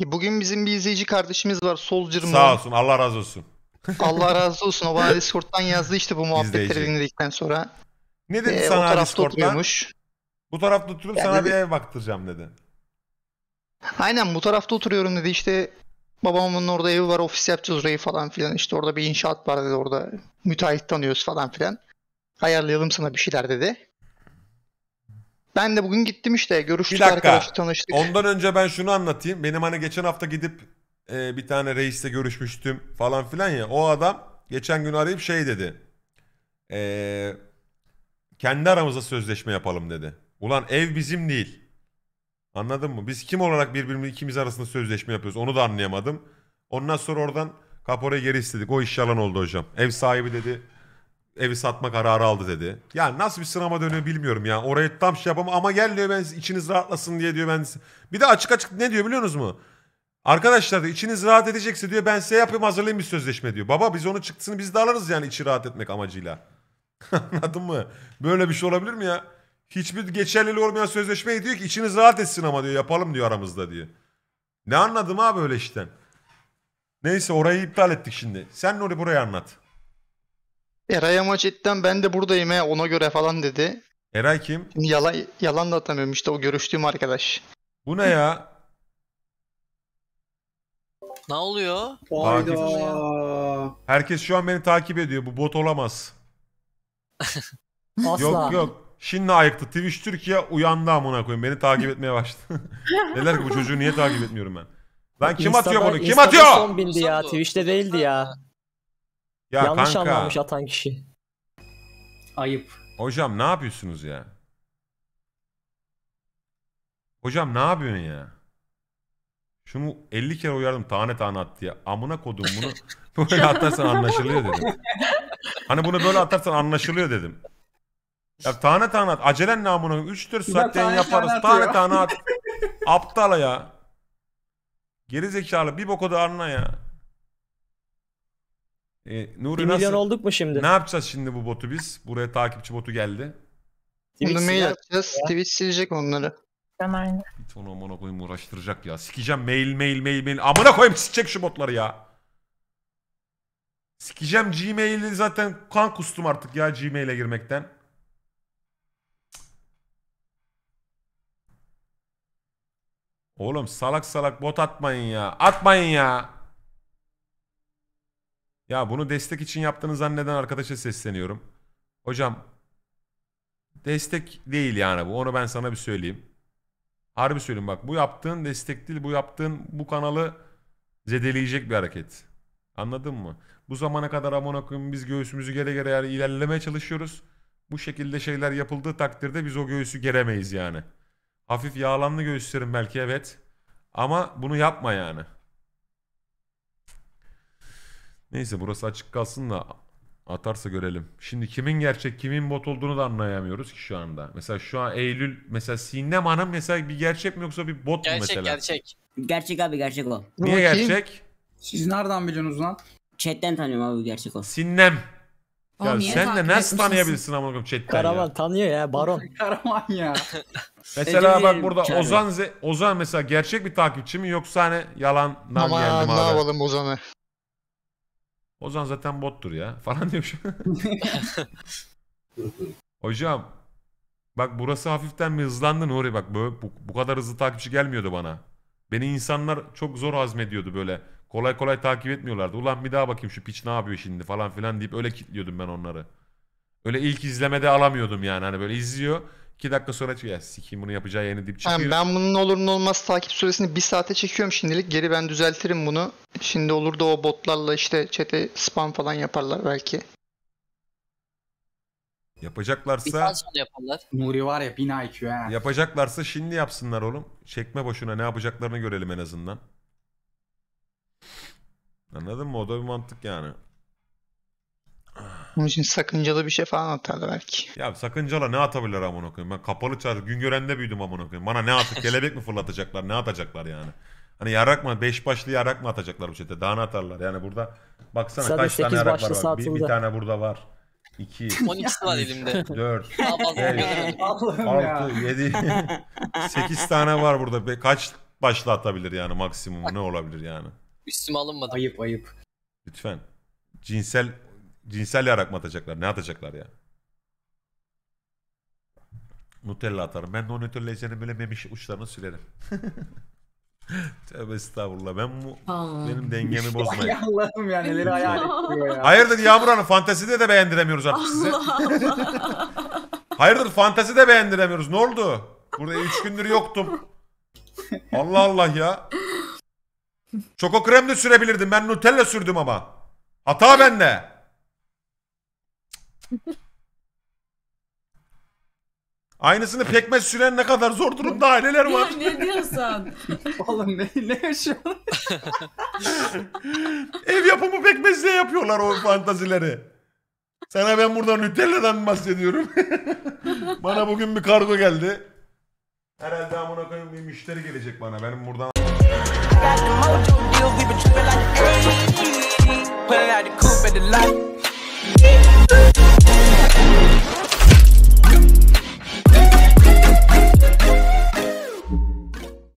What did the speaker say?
Bugün bizim bir izleyici kardeşimiz var Soldier mı? Sağ olsun Allah razı olsun. Allah razı olsun. O bana Discord'dan yazdı işte bu muhabbetleri dinledikten sonra. Ne dedi ee, sana o Discord'dan? Oturuyormuş. Bu tarafta oturup yani sana dedi, bir ev baktıracağım dedi. Aynen bu tarafta oturuyorum dedi İşte babamın orada evi var ofis yapacağız orayı falan filan İşte orada bir inşaat var dedi orada müteahhit tanıyoruz falan filan. Ayarlayalım sana bir şeyler dedi. Ben de bugün gittim işte. Görüştük arkadaşlar tanıştık. Ondan önce ben şunu anlatayım. Benim hani geçen hafta gidip e, bir tane reisle görüşmüştüm falan filan ya. O adam geçen gün arayıp şey dedi. E, kendi aramızda sözleşme yapalım dedi. Ulan ev bizim değil. Anladın mı? Biz kim olarak birbirimiz ikimiz arasında sözleşme yapıyoruz? Onu da anlayamadım. Ondan sonra oradan kapora geri istedik. O iş yalan oldu hocam. Ev sahibi dedi evi satma kararı aldı dedi. Yani nasıl bir sınama dönüyor bilmiyorum ya. Oraya tam şey yapamam ama gel diyor ben içiniz rahatlasın diye diyor ben. Bir de açık açık ne diyor biliyor musunuz mu? Arkadaşlar da içiniz rahat edecekse diyor ben size yapayım hazırlayayım bir sözleşme diyor. Baba biz onun çıktısını biz de alırız yani içi rahat etmek amacıyla. Anladın mı? Böyle bir şey olabilir mi ya? Hiçbir geçerliliği olmayan sözleşmeyi diyor ki içiniz rahat etsin ama diyor yapalım diyor aramızda diyor. Ne anladım abi öyle işten? Neyse orayı iptal ettik şimdi. Sen Nuri burayı anlat. Eray ama cidden ben de buradayım he ona göre falan dedi. Eray kim? Yalan, yalan da atamıyorum işte o görüştüğüm arkadaş. Bu ne ya? Ne oluyor? Takip. Herkes şu an beni takip ediyor. Bu bot olamaz. Asla. Yok yok. Şimdi ayıktı. Twitch Türkiye uyandı amına koyayım. Beni takip etmeye başladı. Neler ki bu çocuğu niye takip etmiyorum ben? Lan kim atıyor bunu? Kim Instagram atıyor? son bindi ya. Twitch'te değildi ya. Ya Yanlış kanka. anlamış atan kişi. Ayıp. Hocam ne yapıyorsunuz ya? Hocam ne yapıyorsun ya? Şunu 50 kere uyardım tane tane attı ya. Amına kodum bunu böyle atarsan anlaşılıyor dedim. Hani bunu böyle atarsan anlaşılıyor dedim. Ya tane tane at. Acelen ne amına? 3-4 saatten yaparız. Tane, tane at. Aptala ya. Geri zekalı bir boku da anla ya. E, Nuri 1 nasıl? olduk mu şimdi? Ne yapacağız şimdi bu botu biz? Buraya takipçi botu geldi. Şimdi Twitch mail siler. atacağız. Twitch silecek onları. Aynen. Bir ton amına koyayım uğraştıracak ya. Sikeceğim mail mail mail mail. Amına koyayım sikecek şu botları ya. Sikeceğim Gmail'i zaten kan kustum artık ya Gmail'e girmekten. Oğlum salak salak bot atmayın ya. Atmayın ya. Ya bunu destek için yaptığını zanneden arkadaşa sesleniyorum. Hocam destek değil yani bu. Onu ben sana bir söyleyeyim. Harbi söyleyeyim bak bu yaptığın destek değil. Bu yaptığın bu kanalı zedeleyecek bir hareket. Anladın mı? Bu zamana kadar amına koyayım biz göğsümüzü gere gere yani ilerlemeye çalışıyoruz. Bu şekilde şeyler yapıldığı takdirde biz o göğsü geremeyiz yani. Hafif yağlanlı göğüslerim belki evet. Ama bunu yapma yani. Neyse burası açık kalsın da atarsa görelim. Şimdi kimin gerçek kimin bot olduğunu da anlayamıyoruz ki şu anda. Mesela şu an Eylül mesela Sinem Hanım mesela bir gerçek mi yoksa bir bot mu mesela? gerçek. Gerçek Gerçek abi gerçek o. Niye gerçek? Siz nereden biliyorsunuz lan? Chatten tanıyorum abi gerçek o. Sinem. Ya niye sen de takip nasıl etmişsin? tanıyabilirsin amına koyayım chatten ya? tanıyor ya baron. Karaman ya. Mesela bak burada çağırıyor. Ozan Ze- Ozan mesela gerçek bir takipçi mi yoksa hani yalan Ama geldim ne yapalım Ozan'ı? Ozan zaten bottur ya falan diyor şu. Hocam bak burası hafiften mi hızlandı Nuri bak böyle, bu, bu kadar hızlı takipçi gelmiyordu bana. Beni insanlar çok zor hazmediyordu böyle. Kolay kolay takip etmiyorlardı. Ulan bir daha bakayım şu piç ne yapıyor şimdi falan filan deyip öyle kilitliyordum ben onları. Öyle ilk izlemede alamıyordum yani. Hani böyle izliyor. 2 dakika sonra çıkıyor. Sikiyim bunu yapacağı yeni dip çıkıyor. Yani ben bunun olur mu olmaz takip süresini 1 saate çekiyorum şimdilik. Geri ben düzeltirim bunu. Şimdi olur da o botlarla işte çete spam falan yaparlar belki. Yapacaklarsa saat sonra yaparlar. Nuri var ya 1000 IQ ha. yapacaklarsa şimdi yapsınlar oğlum. Çekme boşuna ne yapacaklarını görelim en azından. Anladın mı? O da bir mantık yani. Onun için sakıncalı bir şey falan atarlar belki. Ya sakıncalı ne atabilirler amına koyayım? Ben kapalı çarşı Güngören'de büyüdüm amına koyayım. Bana ne atıp kelebek mi fırlatacaklar? Ne atacaklar yani? Hani yarak mı? Beş başlı yarak mı atacaklar bu şeyde? Daha ne atarlar? Yani burada baksana Sadece kaç tane yarak var. Bir, bir tane burada var. 2, 12'si var elimde. 4, Daha fazla Evet. 6, 7, 8 tane var burada. Kaç başlı atabilir yani maksimumu ne olabilir yani? Üstüme alınmadı. Ayıp ayıp. Lütfen. Cinsel Cinsel yarak mı atacaklar? Ne atacaklar ya? Nutella atarım. Ben de o Nutella senin böyle memiş uçlarını sürerim. Tövbe estağfurullah. Ben bu benim dengemi bozmayayım. Ya Allah'ım ya neleri hayal ettiriyor ya. Hayırdır Yağmur Hanım fantezide de beğendiremiyoruz artık sizi. Hayırdır fantezi de beğendiremiyoruz. Ne oldu? Burada 3 gündür yoktum. Allah Allah ya. Çoko krem de sürebilirdim. Ben Nutella sürdüm ama. Hata bende. Aynısını pekmez süren ne kadar zor durumda aileler var. ne diyorsun? Oğlum ne, ne yaşıyorsun? Ev yapımı pekmezle yapıyorlar o fantazileri. Sana ben buradan Nutella'dan bahsediyorum. bana bugün bir kargo geldi. Herhalde amına koyayım bir müşteri gelecek bana. Benim buradan...